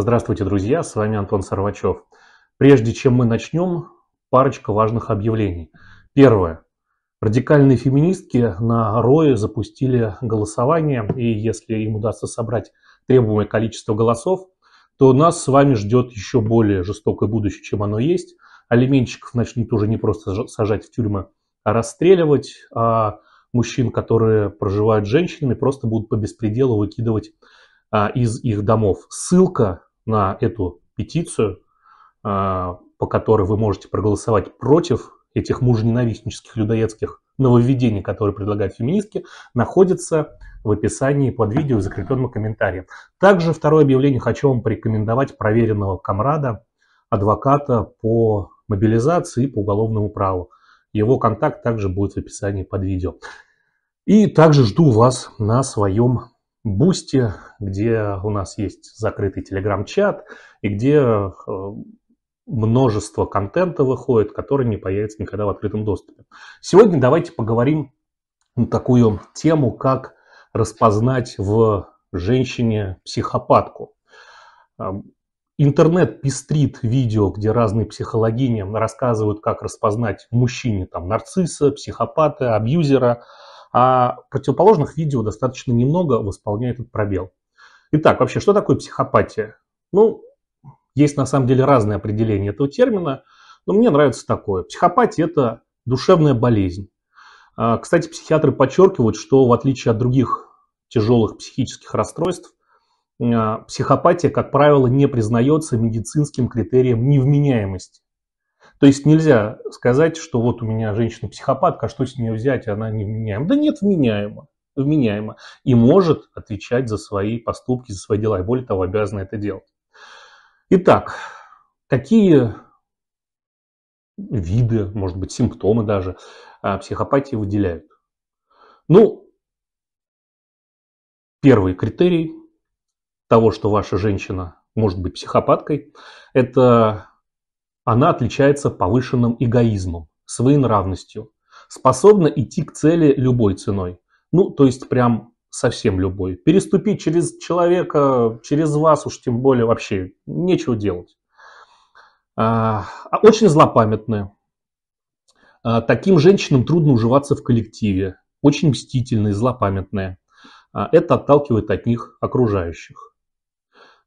Здравствуйте, друзья, с вами Антон Сарвачев. Прежде чем мы начнем, парочка важных объявлений. Первое. Радикальные феминистки на Рое запустили голосование, и если им удастся собрать требуемое количество голосов, то нас с вами ждет еще более жестокое будущее, чем оно есть. Алименщиков начнут уже не просто сажать в тюрьмы, а расстреливать, а мужчин, которые проживают с женщинами, просто будут по беспределу выкидывать а, из их домов. Ссылка на эту петицию, э, по которой вы можете проголосовать против этих мужненавистнических, людоедских нововведений, которые предлагают феминистки, находится в описании под видео в закрепленном комментарии. Также второе объявление хочу вам порекомендовать проверенного комрада, адвоката по мобилизации и по уголовному праву. Его контакт также будет в описании под видео. И также жду вас на своем Бусти, где у нас есть закрытый телеграм-чат и где э, множество контента выходит, который не появится никогда в открытом доступе. Сегодня давайте поговорим на такую тему, как распознать в женщине психопатку. Э, интернет пестрит видео, где разные психологини рассказывают, как распознать мужчине там, нарцисса, психопата, абьюзера – а противоположных видео достаточно немного восполняет этот пробел. Итак, вообще, что такое психопатия? Ну, есть на самом деле разные определения этого термина, но мне нравится такое. Психопатия – это душевная болезнь. А, кстати, психиатры подчеркивают, что в отличие от других тяжелых психических расстройств, а, психопатия, как правило, не признается медицинским критерием невменяемости. То есть нельзя сказать, что вот у меня женщина-психопатка, а что с нее взять, она не вменяема. Да нет, вменяема вменяема и может отвечать за свои поступки, за свои дела, и более того, обязана это делать. Итак, какие виды, может быть, симптомы даже а, психопатии выделяют? Ну, первый критерий того, что ваша женщина может быть психопаткой, это она отличается повышенным эгоизмом, своенравностью, способна идти к цели любой ценой. Ну, то есть прям совсем любой. Переступить через человека, через вас уж тем более вообще нечего делать. А, а очень злопамятная. А, таким женщинам трудно уживаться в коллективе. Очень мстительные, злопамятная. Это отталкивает от них окружающих.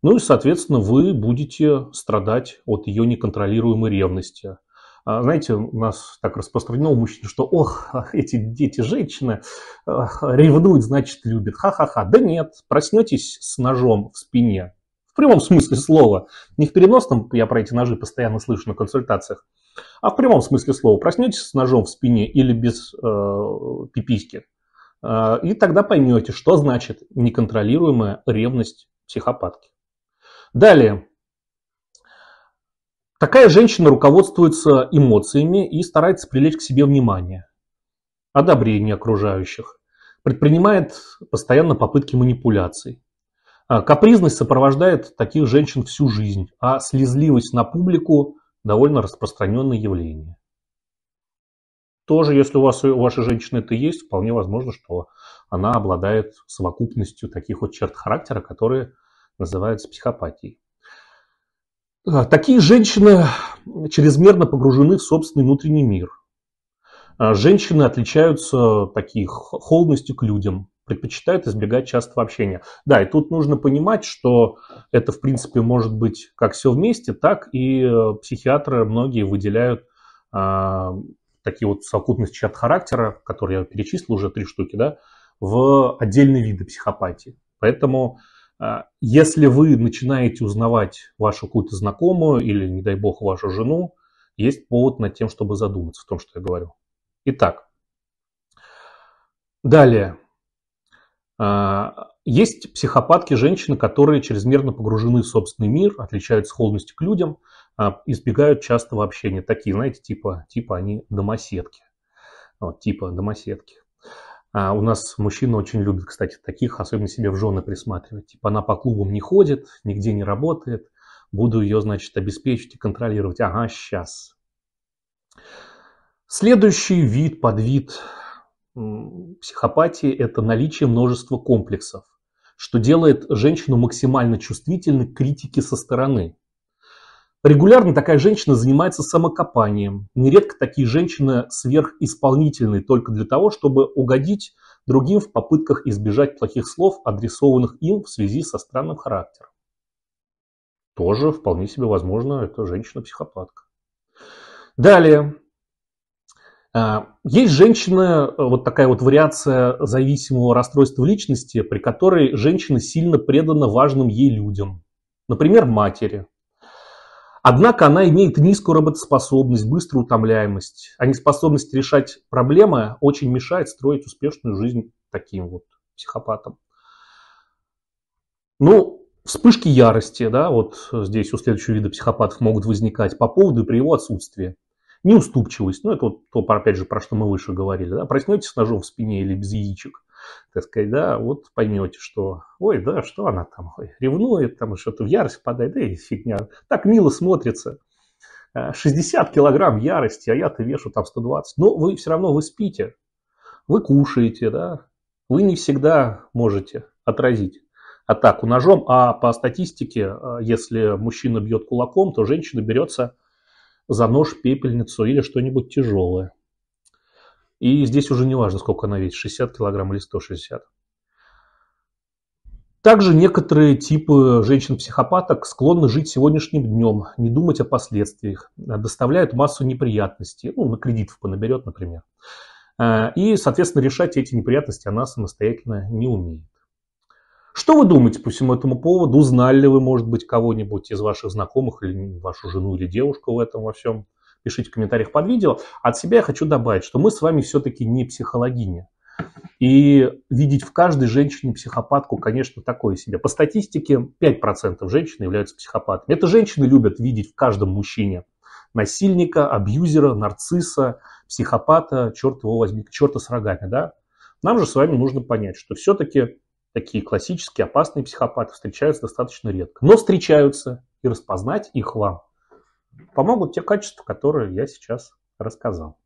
Ну и, соответственно, вы будете страдать от ее неконтролируемой ревности. А, знаете, у нас так распространено у мужчин, что ох, эти дети, женщины ревнуют, значит, любят. Ха-ха-ха. Да нет, проснетесь с ножом в спине. В прямом смысле слова. Не в переносном, я про эти ножи постоянно слышу на консультациях, а в прямом смысле слова. Проснетесь с ножом в спине или без э, пиписьки. Э, и тогда поймете, что значит неконтролируемая ревность психопатки. Далее. Такая женщина руководствуется эмоциями и старается привлечь к себе внимание, одобрение окружающих, предпринимает постоянно попытки манипуляций. А капризность сопровождает таких женщин всю жизнь, а слезливость на публику – довольно распространенное явление. Тоже, если у вас у вашей женщины это есть, вполне возможно, что она обладает совокупностью таких вот черт характера, которые называется психопатией. А, такие женщины чрезмерно погружены в собственный внутренний мир. А, женщины отличаются таких холодностью к людям, предпочитают избегать частого общения. Да, и тут нужно понимать, что это, в принципе, может быть как все вместе, так и э, психиатры многие выделяют а, такие вот совокупности черт характера, которые я перечислил уже три штуки, да, в отдельные виды психопатии. Поэтому а, если вы начинаете узнавать вашу какую-то знакомую или, не дай бог, вашу жену, есть повод над тем, чтобы задуматься в том, что я говорю. Итак, далее. А, есть психопатки женщины, которые чрезмерно погружены в собственный мир, отличаются холодностью к людям, а, избегают частого общения. Такие, знаете, типа, типа они домоседки. Вот, типа домоседки. А у нас мужчина очень любит, кстати, таких, особенно себе в жены присматривать. Типа она по клубам не ходит, нигде не работает, буду ее, значит, обеспечить и контролировать. Ага, сейчас. Следующий вид, подвид психопатии – это наличие множества комплексов, что делает женщину максимально чувствительной к критике со стороны. Регулярно такая женщина занимается самокопанием. Нередко такие женщины сверхисполнительны только для того, чтобы угодить другим в попытках избежать плохих слов, адресованных им в связи со странным характером. Тоже вполне себе возможно, это женщина-психопатка. Далее. А, есть женщина э, вот такая вот вариация зависимого расстройства личности, при которой женщина сильно предана важным ей людям. Например, матери. Однако она имеет низкую работоспособность, быструю утомляемость, а неспособность решать проблемы очень мешает строить успешную жизнь таким вот психопатам. Ну, вспышки ярости, да, вот здесь у следующего вида психопатов могут возникать по поводу и при его отсутствии. Неуступчивость, ну это вот то, опять же, про что мы выше говорили, да, проснетесь с ножом в спине или без яичек – так сказать, да, вот поймете, что, ой, да, что она там, ой, ревнует, там что-то в ярость падает, да и фигня, так мило смотрится. 60 а, килограмм ярости, а я-то вешу там 120. Но вы все равно, вы спите, вы кушаете, да, вы не всегда можете отразить атаку ножом, а по статистике, а, если мужчина бьет кулаком, то женщина берется за нож, пепельницу или что-нибудь тяжелое. И здесь уже не важно, сколько она весит, 60 килограмм или 160. Также некоторые типы женщин-психопаток склонны жить сегодняшним днем, не думать о последствиях, а доставляют массу неприятностей, ну, на кредитов понаберет, например. Э, и, соответственно, решать эти неприятности она самостоятельно не умеет. Что вы думаете по всему этому поводу? Узнали ли вы, может быть, кого-нибудь из ваших знакомых, или вашу жену или девушку в этом во всем? пишите в комментариях под видео. От себя я хочу добавить, что мы с вами все-таки не психологиня. И видеть в каждой женщине психопатку, конечно, такое себе. По статистике 5% женщин являются психопатами. Это женщины любят видеть в каждом мужчине насильника, абьюзера, нарцисса, психопата, черт его возьми, черта с рогами, да? Нам же с вами нужно понять, что все-таки такие классические опасные психопаты встречаются достаточно редко. Но встречаются, и распознать их вам помогут те качества, которые я сейчас рассказал.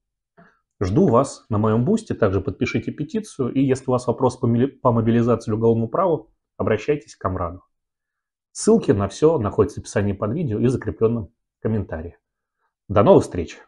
Жду вас на моем бусте, также подпишите петицию, и если у вас вопрос по, мобилизации или уголовному праву, обращайтесь к Камраду. Ссылки на все находятся в описании под видео и закрепленном комментарии. До новых встреч!